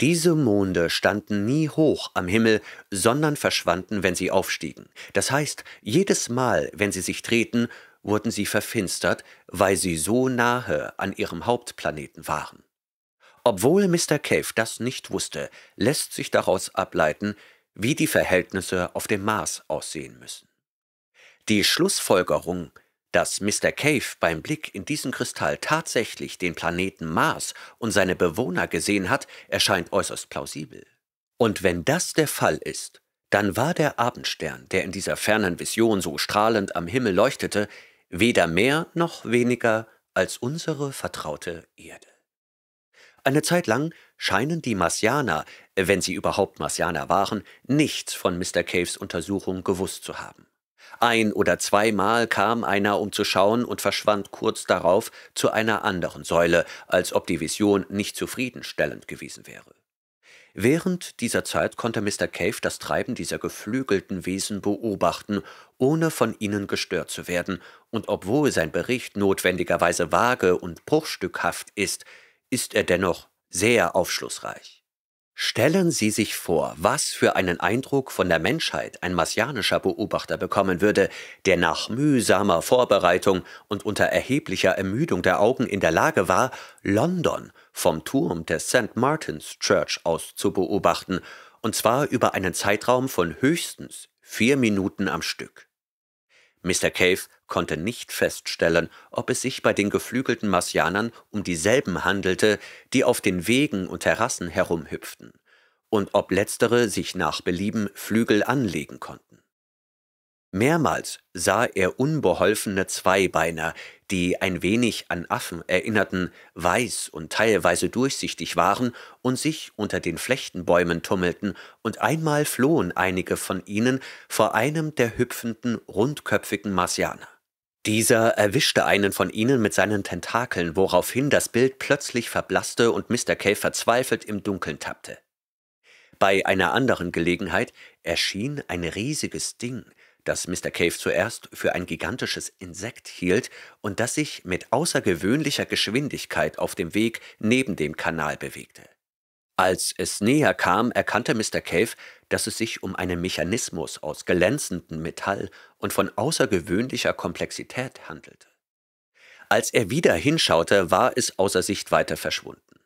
Diese Monde standen nie hoch am Himmel, sondern verschwanden, wenn sie aufstiegen. Das heißt, jedes Mal, wenn sie sich drehten, wurden sie verfinstert, weil sie so nahe an ihrem Hauptplaneten waren. Obwohl Mr. Cave das nicht wusste, lässt sich daraus ableiten, wie die Verhältnisse auf dem Mars aussehen müssen. Die Schlussfolgerung, dass Mr. Cave beim Blick in diesen Kristall tatsächlich den Planeten Mars und seine Bewohner gesehen hat, erscheint äußerst plausibel. Und wenn das der Fall ist, dann war der Abendstern, der in dieser fernen Vision so strahlend am Himmel leuchtete, weder mehr noch weniger als unsere vertraute Erde. Eine Zeit lang scheinen die Marsianer, wenn sie überhaupt Marsianer waren, nichts von Mr. Caves Untersuchung gewusst zu haben. Ein oder zweimal kam einer, um zu schauen, und verschwand kurz darauf zu einer anderen Säule, als ob die Vision nicht zufriedenstellend gewesen wäre. Während dieser Zeit konnte Mr. Cave das Treiben dieser geflügelten Wesen beobachten, ohne von ihnen gestört zu werden, und obwohl sein Bericht notwendigerweise vage und bruchstückhaft ist, ist er dennoch sehr aufschlussreich. Stellen Sie sich vor, was für einen Eindruck von der Menschheit ein marsianischer Beobachter bekommen würde, der nach mühsamer Vorbereitung und unter erheblicher Ermüdung der Augen in der Lage war, London vom Turm der St. Martin's Church aus zu beobachten, und zwar über einen Zeitraum von höchstens vier Minuten am Stück. Mr. Cave konnte nicht feststellen, ob es sich bei den geflügelten Marsianern um dieselben handelte, die auf den Wegen und Terrassen herumhüpften, und ob letztere sich nach Belieben Flügel anlegen konnten. Mehrmals sah er unbeholfene Zweibeiner, die ein wenig an Affen erinnerten, weiß und teilweise durchsichtig waren und sich unter den Flechtenbäumen tummelten, und einmal flohen einige von ihnen vor einem der hüpfenden, rundköpfigen Marsianer. Dieser erwischte einen von ihnen mit seinen Tentakeln, woraufhin das Bild plötzlich verblasste und Mr. Cave verzweifelt im Dunkeln tappte. Bei einer anderen Gelegenheit erschien ein riesiges Ding, das Mr. Cave zuerst für ein gigantisches Insekt hielt und das sich mit außergewöhnlicher Geschwindigkeit auf dem Weg neben dem Kanal bewegte. Als es näher kam, erkannte Mr. Cave, dass es sich um einen Mechanismus aus glänzendem Metall und von außergewöhnlicher Komplexität handelte. Als er wieder hinschaute, war es außer Sichtweite verschwunden.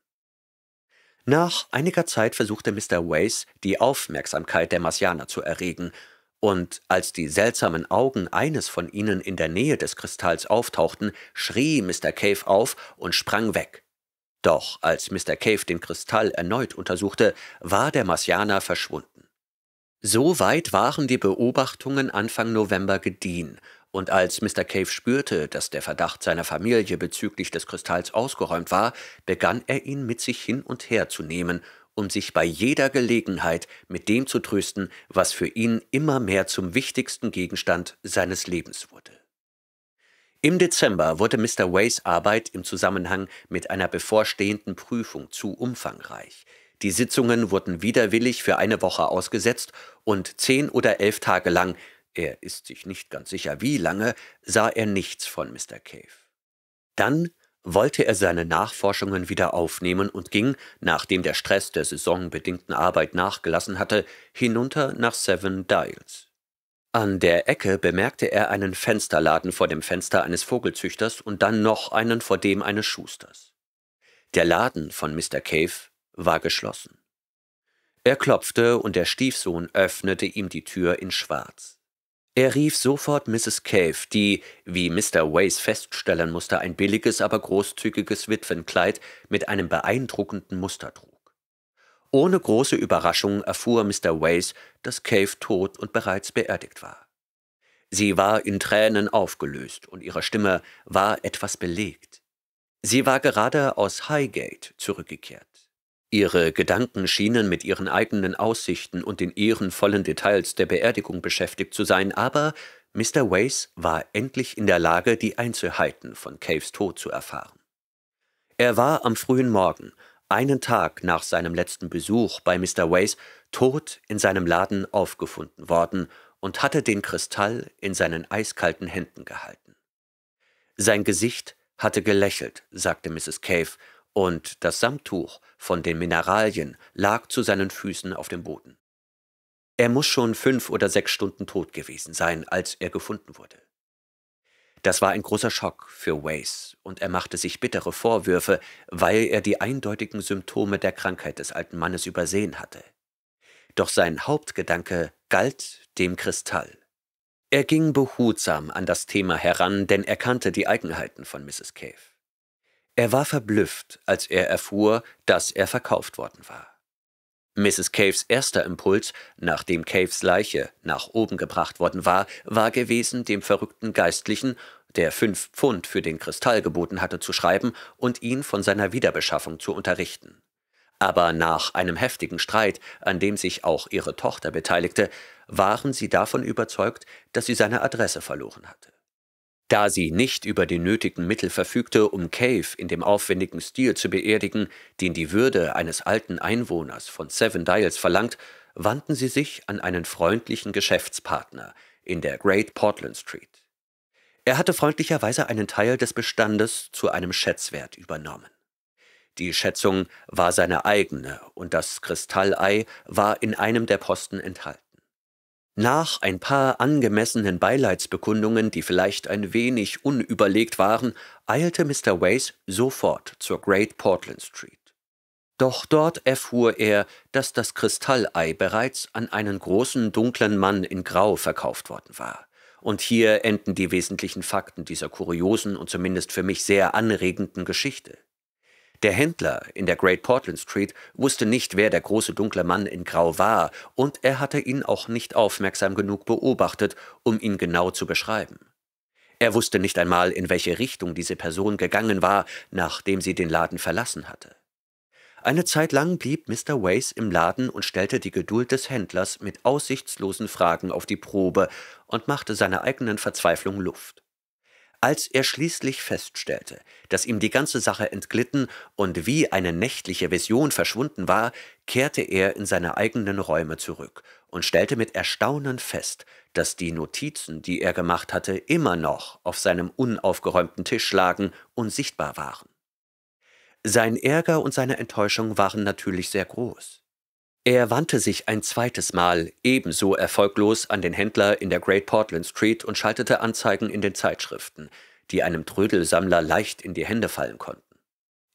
Nach einiger Zeit versuchte Mr. Wace, die Aufmerksamkeit der Marsianer zu erregen, und als die seltsamen Augen eines von ihnen in der Nähe des Kristalls auftauchten, schrie Mr. Cave auf und sprang weg. Doch als Mr. Cave den Kristall erneut untersuchte, war der Marsianer verschwunden. So weit waren die Beobachtungen Anfang November gediehen, und als Mr. Cave spürte, dass der Verdacht seiner Familie bezüglich des Kristalls ausgeräumt war, begann er ihn mit sich hin und her zu nehmen, um sich bei jeder Gelegenheit mit dem zu trösten, was für ihn immer mehr zum wichtigsten Gegenstand seines Lebens wurde. Im Dezember wurde Mr. Ways Arbeit im Zusammenhang mit einer bevorstehenden Prüfung zu umfangreich. Die Sitzungen wurden widerwillig für eine Woche ausgesetzt und zehn oder elf Tage lang, er ist sich nicht ganz sicher wie lange, sah er nichts von Mr. Cave. Dann wollte er seine Nachforschungen wieder aufnehmen und ging, nachdem der Stress der saisonbedingten Arbeit nachgelassen hatte, hinunter nach Seven Dials. An der Ecke bemerkte er einen Fensterladen vor dem Fenster eines Vogelzüchters und dann noch einen vor dem eines Schusters. Der Laden von Mr. Cave war geschlossen. Er klopfte und der Stiefsohn öffnete ihm die Tür in Schwarz. Er rief sofort Mrs. Cave, die, wie Mr. Ways feststellen musste, ein billiges, aber großzügiges Witwenkleid mit einem beeindruckenden Muster trug. Ohne große Überraschung erfuhr Mr. Wace, dass Cave tot und bereits beerdigt war. Sie war in Tränen aufgelöst und ihre Stimme war etwas belegt. Sie war gerade aus Highgate zurückgekehrt. Ihre Gedanken schienen mit ihren eigenen Aussichten und den ehrenvollen Details der Beerdigung beschäftigt zu sein, aber Mr. Wace war endlich in der Lage, die Einzelheiten von Caves Tod zu erfahren. Er war am frühen Morgen einen Tag nach seinem letzten Besuch bei Mr. Ways tot in seinem Laden aufgefunden worden und hatte den Kristall in seinen eiskalten Händen gehalten. Sein Gesicht hatte gelächelt, sagte Mrs. Cave, und das Samtuch von den Mineralien lag zu seinen Füßen auf dem Boden. Er muss schon fünf oder sechs Stunden tot gewesen sein, als er gefunden wurde. Das war ein großer Schock für Waze und er machte sich bittere Vorwürfe, weil er die eindeutigen Symptome der Krankheit des alten Mannes übersehen hatte. Doch sein Hauptgedanke galt dem Kristall. Er ging behutsam an das Thema heran, denn er kannte die Eigenheiten von Mrs. Cave. Er war verblüfft, als er erfuhr, dass er verkauft worden war. Mrs. Caves erster Impuls, nachdem Caves Leiche nach oben gebracht worden war, war gewesen, dem verrückten Geistlichen, der fünf Pfund für den Kristall geboten hatte, zu schreiben und ihn von seiner Wiederbeschaffung zu unterrichten. Aber nach einem heftigen Streit, an dem sich auch ihre Tochter beteiligte, waren sie davon überzeugt, dass sie seine Adresse verloren hatte. Da sie nicht über die nötigen Mittel verfügte, um Cave in dem aufwendigen Stil zu beerdigen, den die Würde eines alten Einwohners von Seven Dials verlangt, wandten sie sich an einen freundlichen Geschäftspartner in der Great Portland Street. Er hatte freundlicherweise einen Teil des Bestandes zu einem Schätzwert übernommen. Die Schätzung war seine eigene und das Kristallei war in einem der Posten enthalten. Nach ein paar angemessenen Beileidsbekundungen, die vielleicht ein wenig unüberlegt waren, eilte Mr. Wace sofort zur Great Portland Street. Doch dort erfuhr er, dass das Kristallei bereits an einen großen dunklen Mann in Grau verkauft worden war. Und hier enden die wesentlichen Fakten dieser kuriosen und zumindest für mich sehr anregenden Geschichte. Der Händler in der Great Portland Street wusste nicht, wer der große dunkle Mann in Grau war, und er hatte ihn auch nicht aufmerksam genug beobachtet, um ihn genau zu beschreiben. Er wusste nicht einmal, in welche Richtung diese Person gegangen war, nachdem sie den Laden verlassen hatte. Eine Zeit lang blieb Mr. Wace im Laden und stellte die Geduld des Händlers mit aussichtslosen Fragen auf die Probe und machte seiner eigenen Verzweiflung Luft. Als er schließlich feststellte, dass ihm die ganze Sache entglitten und wie eine nächtliche Vision verschwunden war, kehrte er in seine eigenen Räume zurück und stellte mit Erstaunen fest, dass die Notizen, die er gemacht hatte, immer noch auf seinem unaufgeräumten Tisch lagen und sichtbar waren. Sein Ärger und seine Enttäuschung waren natürlich sehr groß. Er wandte sich ein zweites Mal ebenso erfolglos an den Händler in der Great Portland Street und schaltete Anzeigen in den Zeitschriften, die einem Trödelsammler leicht in die Hände fallen konnten.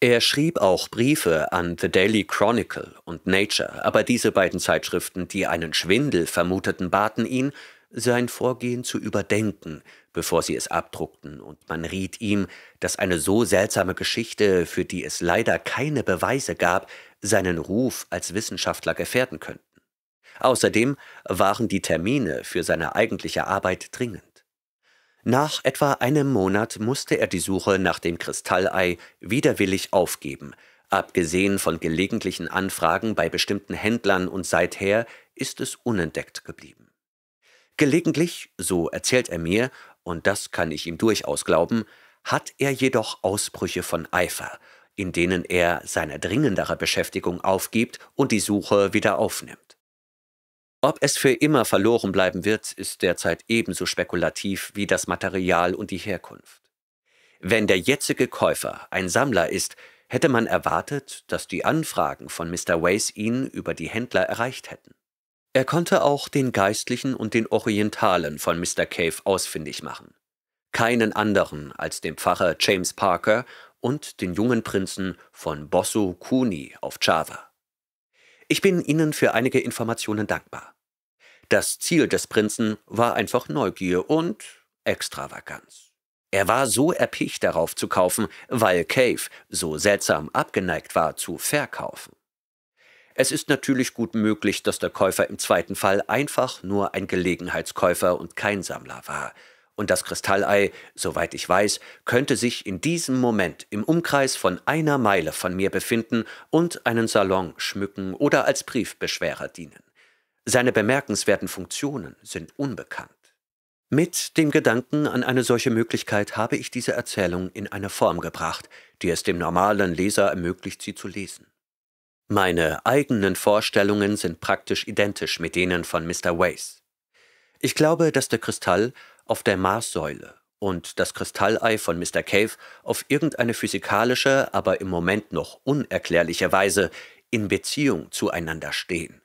Er schrieb auch Briefe an The Daily Chronicle und Nature, aber diese beiden Zeitschriften, die einen Schwindel vermuteten, baten ihn, sein Vorgehen zu überdenken, bevor sie es abdruckten, und man riet ihm, dass eine so seltsame Geschichte, für die es leider keine Beweise gab, seinen Ruf als Wissenschaftler gefährden könnten. Außerdem waren die Termine für seine eigentliche Arbeit dringend. Nach etwa einem Monat musste er die Suche nach dem Kristallei widerwillig aufgeben, abgesehen von gelegentlichen Anfragen bei bestimmten Händlern und seither ist es unentdeckt geblieben. Gelegentlich, so erzählt er mir, und das kann ich ihm durchaus glauben, hat er jedoch Ausbrüche von Eifer in denen er seine dringendere Beschäftigung aufgibt und die Suche wieder aufnimmt. Ob es für immer verloren bleiben wird, ist derzeit ebenso spekulativ wie das Material und die Herkunft. Wenn der jetzige Käufer ein Sammler ist, hätte man erwartet, dass die Anfragen von Mr. Wace ihn über die Händler erreicht hätten. Er konnte auch den Geistlichen und den Orientalen von Mr. Cave ausfindig machen. Keinen anderen als dem Pfarrer James Parker und den jungen Prinzen von Bosso Kuni auf Java. Ich bin Ihnen für einige Informationen dankbar. Das Ziel des Prinzen war einfach Neugier und Extravaganz. Er war so erpicht darauf zu kaufen, weil Cave so seltsam abgeneigt war zu verkaufen. Es ist natürlich gut möglich, dass der Käufer im zweiten Fall einfach nur ein Gelegenheitskäufer und kein Sammler war – und das Kristallei, soweit ich weiß, könnte sich in diesem Moment im Umkreis von einer Meile von mir befinden und einen Salon schmücken oder als Briefbeschwerer dienen. Seine bemerkenswerten Funktionen sind unbekannt. Mit dem Gedanken an eine solche Möglichkeit habe ich diese Erzählung in eine Form gebracht, die es dem normalen Leser ermöglicht, sie zu lesen. Meine eigenen Vorstellungen sind praktisch identisch mit denen von Mr. Wace. Ich glaube, dass der Kristall auf der Marssäule und das Kristallei von Mr. Cave auf irgendeine physikalische, aber im Moment noch unerklärliche Weise in Beziehung zueinander stehen.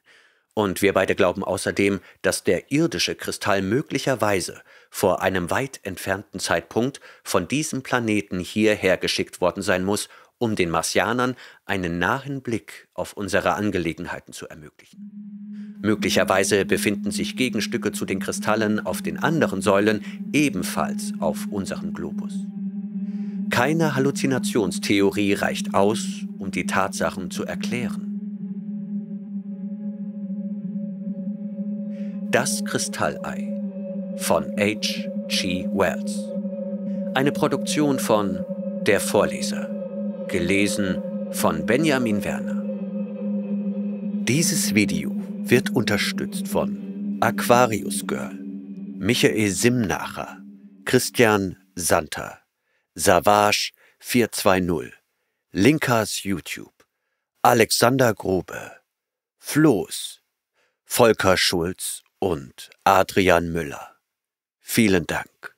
Und wir beide glauben außerdem, dass der irdische Kristall möglicherweise vor einem weit entfernten Zeitpunkt von diesem Planeten hierher geschickt worden sein muss, um den Marsianern einen nahen Blick auf unsere Angelegenheiten zu ermöglichen. Möglicherweise befinden sich Gegenstücke zu den Kristallen auf den anderen Säulen ebenfalls auf unserem Globus. Keine Halluzinationstheorie reicht aus, um die Tatsachen zu erklären. Das Kristallei von H. G. Wells. Eine Produktion von Der Vorleser. Gelesen von Benjamin Werner. Dieses Video wird unterstützt von Aquarius Girl, Michael Simnacher, Christian Santer, Savage 420, Linkas YouTube, Alexander Grube, Floß, Volker Schulz und Adrian Müller. Vielen Dank.